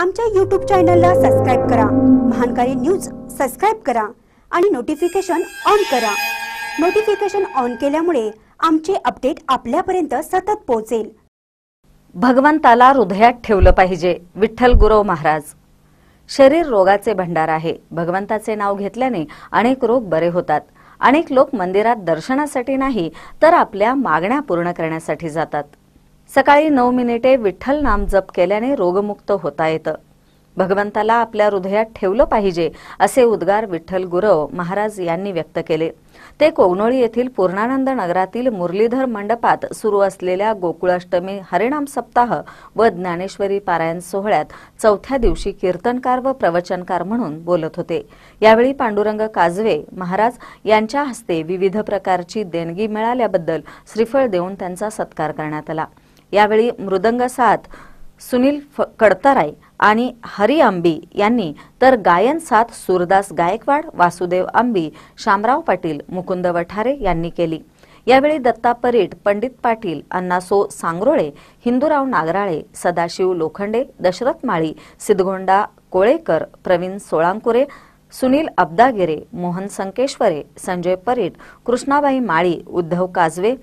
आमच्या यूट्यूब चॅनलला सबस्क्राईब करा महानकारी न्यूज सबस्क्राईब करा आणि नोटिफिकेशन ऑन करा नोटिफिकेशन ऑन केल्यामुळे आमचे अपडेट आपल्यापर्यंत सतत पोहोचेल भगवंताला हृदयात ठेवलं पाहिजे विठ्ठल गुरव महाराज शरीर रोगाचे भंडार आहे भगवंताचे नाव घेतल्याने अनेक रोग बरे होतात अनेक लोक मंदिरात दर्शनासाठी नाही तर आपल्या मागण्या पूर्ण करण्यासाठी जातात सकाळी नऊ मिनिटे विठ्ठल नाम जप केल्याने रोगमुक्त होता येतं भगवंताला आपल्या हृदयात ठेवलं पाहिजे असे उद्गार विठ्ठल गुरव महाराज यांनी व्यक्त केले ते कोगनोळी येथील पूर्णानंद नगरातील मुरलीधर मंडपात सुरू असलेल्या गोकुळाष्टमी हरिणाम सप्ताह व ज्ञानेश्वरी पारायण सोहळ्यात चौथ्या दिवशी कीर्तनकार व प्रवचनकार म्हणून बोलत होते यावेळी पांडुरंग काजवे महाराज यांच्या हस्ते विविध प्रकारची देणगी मिळाल्याबद्दल श्रीफळ देऊन त्यांचा सत्कार करण्यात आला यावेळी मृदंग साथ सुनील कडताराय आणि हरी आंबी यांनी तर गायन साथ सूरदास गायकवाड वासुदेव आंबी शामराव पाटील मुकुंद वठारे यांनी केली यावेळी दत्ता परीट पंडित पाटील अण्णासो सांगरोळे हिंदूराव नागराळे सदाशिव लोखंडे दशरथ माळी सिद्धगोंडा कोळेकर प्रवीण सोळांकुरे सुनील अब्दागिरे मोहन संकेश्वरे संजय परीट कृष्णाबाई माळी उद्धव काजवे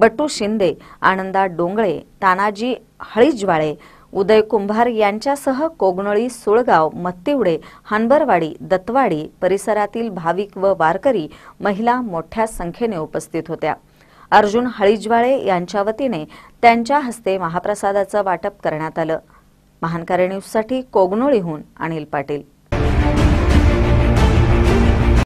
बटू शिंदे आनंदा डोंगळे तानाजी हळीजवाळे उदय कुंभार यांच्यासह कोगनोळी सुळगाव मत्तिवडे हनबरवाडी दत्तवाडी परिसरातील भाविक व वारकरी महिला मोठ्या संख्येने उपस्थित होत्या अर्जुन हळीजवाळे यांच्या वतीने त्यांच्या हस्ते महाप्रसादाचं वाटप करण्यात आलं महानकारिणीसाठी न्यूजसाठी कोगनोळीहून अनिल पाटील